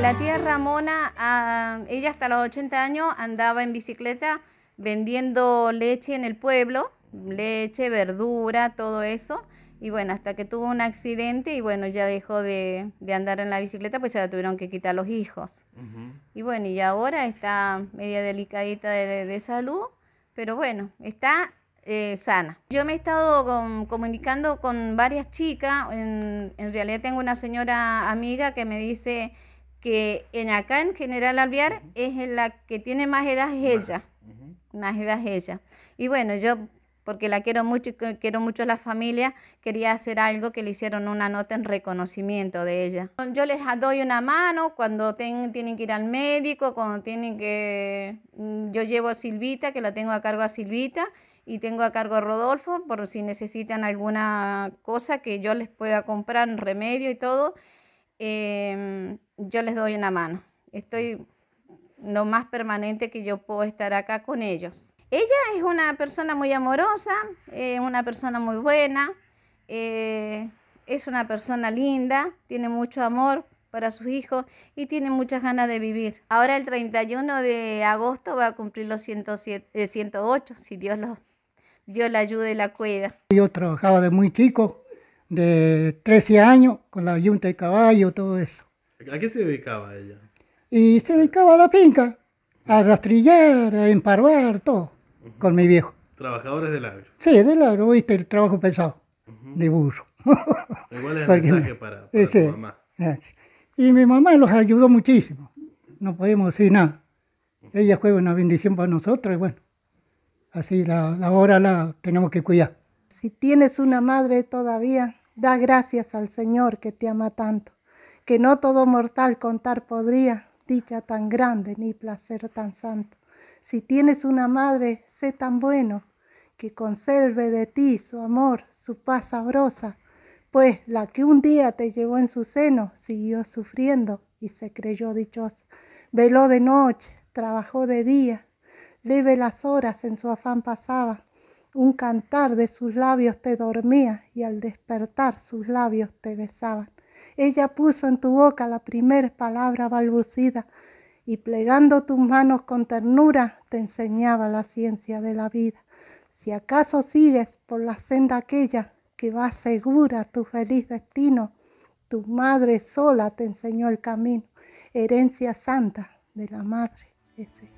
La tía Ramona, ah, ella hasta los 80 años andaba en bicicleta vendiendo leche en el pueblo, leche, verdura, todo eso. Y bueno, hasta que tuvo un accidente y bueno, ya dejó de, andar en la bicicleta, pues ya la tuvieron que quitar los hijos. Y bueno, y ahora está media delicadita de, salud, pero bueno, está eh, sana. Yo me he estado comunicando con varias chicas, en, en realidad tengo una señora amiga que me dice que en acá en General Alvear es la que tiene más edad ella, más edad ella. Y bueno, yo porque la quiero mucho y quiero mucho a la familia, quería hacer algo que le hicieron una nota en reconocimiento de ella. Yo les doy una mano cuando tienen que ir al médico, cuando tienen que... Mm, yo llevo a Silvita, que la tengo a cargo a Silvita, y tengo a cargo a Rodolfo, por si necesitan alguna cosa que yo les pueda comprar, remedio y todo. Em, yo les doy una mano. Estoy mm. lo más permanente que yo puedo estar acá con ellos. Ella es una persona muy amorosa, eh, una persona muy buena, eh, es una persona linda, tiene mucho amor para sus hijos y tiene muchas ganas de vivir. Ahora el 31 de agosto va a cumplir los 107, 108, eh, si Dios, lo, Dios la ayuda y la cuida. Yo trabajaba de muy chico de 13 años con la yunta de caballo, todo eso. ¿A qué se dedicaba ella? Y se dedicaba a la finca, a rastrillar, a emparvar, todo, con mi viejo. ¿Trabajadores del agro? Sí, del agro, viste, el trabajo pesado, de burro. Igual es el mensaje para, eh, mamá. Y mi mamá los ayudó muchísimo, no podemos decir nada. Ella fue una bendición para nosotros y bueno, así la, la hora la tenemos que cuidar. Si tienes una madre todavía, Da gracias al Señor que te ama tanto, que no todo mortal contar podría dicha tan grande ni placer tan santo. Si tienes una madre, sé tan bueno, que conserve de ti su amor, su paz sabrosa, pues la que un día te llevó en su seno siguió sufriendo y se creyó dichosa. Veló de noche, trabajó de día, leve las horas en su afán pasaba, un cantar de sus labios te dormía y al despertar sus labios te besaban. Ella puso en tu boca la primera palabra balbucida y plegando tus manos con ternura te enseñaba la ciencia de la vida. Si acaso sigues por la senda aquella que va segura a tu feliz destino, tu madre sola te enseñó el camino, herencia santa de la madre. Es